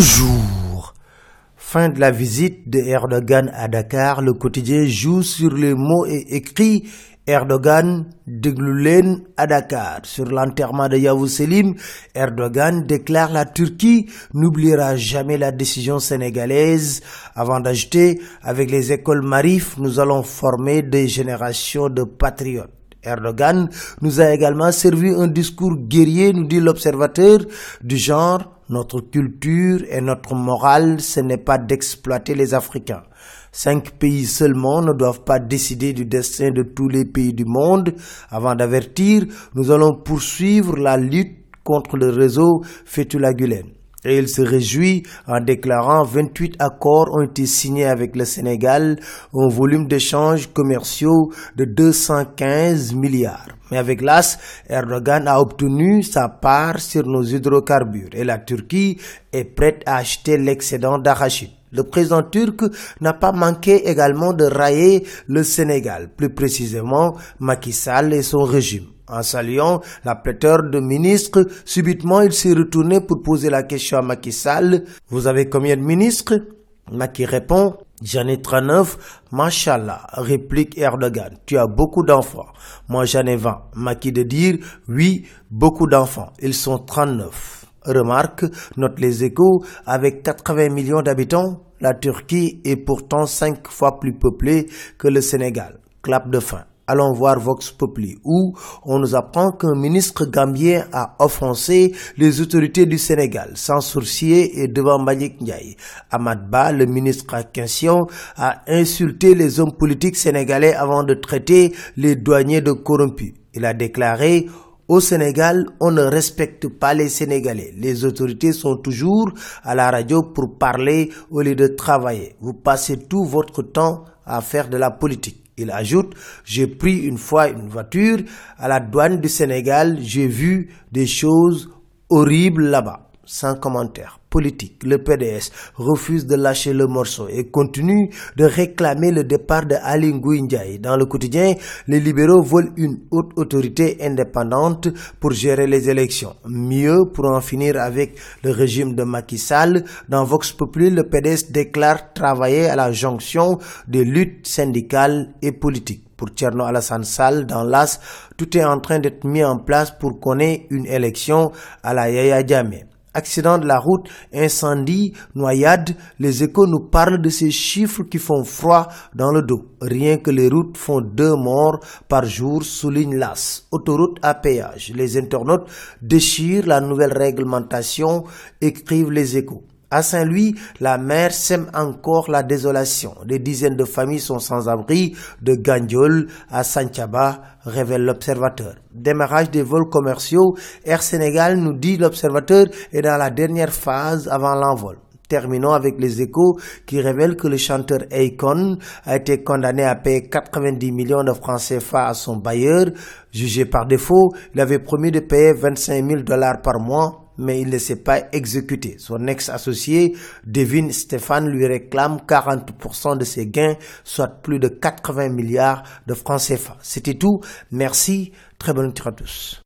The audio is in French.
Bonjour. Fin de la visite de Erdogan à Dakar, le quotidien joue sur les mots et écrit Erdogan Gloulen à Dakar. Sur l'enterrement de Yavuz Selim, Erdogan déclare la Turquie n'oubliera jamais la décision sénégalaise. Avant d'ajouter, avec les écoles Marif, nous allons former des générations de patriotes. Erdogan nous a également servi un discours guerrier, nous dit l'observateur, du genre notre culture et notre morale, ce n'est pas d'exploiter les Africains. Cinq pays seulement ne doivent pas décider du destin de tous les pays du monde. Avant d'avertir, nous allons poursuivre la lutte contre le réseau Fethullah Gulen. Et il se réjouit en déclarant 28 accords ont été signés avec le Sénégal, un volume d'échanges commerciaux de 215 milliards. Mais avec l'AS, Erdogan a obtenu sa part sur nos hydrocarbures et la Turquie est prête à acheter l'excédent d'Arachide. Le président turc n'a pas manqué également de railler le Sénégal, plus précisément Macky Sall et son régime. En saluant la pléthore de ministres, subitement il s'est retourné pour poser la question à Macky Sall. Vous avez combien de ministres Macky répond J'en ai 39, Mashallah, réplique Erdogan. Tu as beaucoup d'enfants. Moi j'en ai 20. Macky de dire Oui, beaucoup d'enfants. Ils sont 39. Remarque, note les échos, avec 80 millions d'habitants, la Turquie est pourtant 5 fois plus peuplée que le Sénégal. Clap de fin. Allons voir Vox Populi, où on nous apprend qu'un ministre gambien a offensé les autorités du Sénégal, sans sourcier et devant Malik Ndiaye. Ahmad le ministre à question, a insulté les hommes politiques sénégalais avant de traiter les douaniers de corrompus. Il a déclaré au Sénégal, on ne respecte pas les Sénégalais. Les autorités sont toujours à la radio pour parler au lieu de travailler. Vous passez tout votre temps à faire de la politique. Il ajoute, j'ai pris une fois une voiture à la douane du Sénégal, j'ai vu des choses horribles là-bas sans commentaire politique, le PDS refuse de lâcher le morceau et continue de réclamer le départ de Ali Ndiaye. Dans le quotidien, les libéraux veulent une haute autorité indépendante pour gérer les élections. Mieux pour en finir avec le régime de Macky Sall, dans Vox Populi, le PDS déclare travailler à la jonction des luttes syndicales et politiques pour Tcherno Alassane Sall dans l'AS, tout est en train d'être mis en place pour qu'on ait une élection à la Yaya Djamé. Accident de la route, incendie, noyade, les échos nous parlent de ces chiffres qui font froid dans le dos. Rien que les routes font deux morts par jour, souligne l'AS. Autoroute à péage. Les internautes déchirent la nouvelle réglementation, écrivent les échos. À Saint-Louis, la mer sème encore la désolation. Des dizaines de familles sont sans abri de Gandiol à Saint-Chaba, révèle l'observateur. Démarrage des vols commerciaux, Air Sénégal nous dit l'observateur est dans la dernière phase avant l'envol. Terminons avec les échos qui révèlent que le chanteur Aikon a été condamné à payer 90 millions de francs CFA à son bailleur. Jugé par défaut, il avait promis de payer 25 000 dollars par mois mais il ne s'est pas exécuté. Son ex-associé, Devin Stéphane, lui réclame 40% de ses gains, soit plus de 80 milliards de francs CFA. C'était tout. Merci. Très bonne nuit à tous.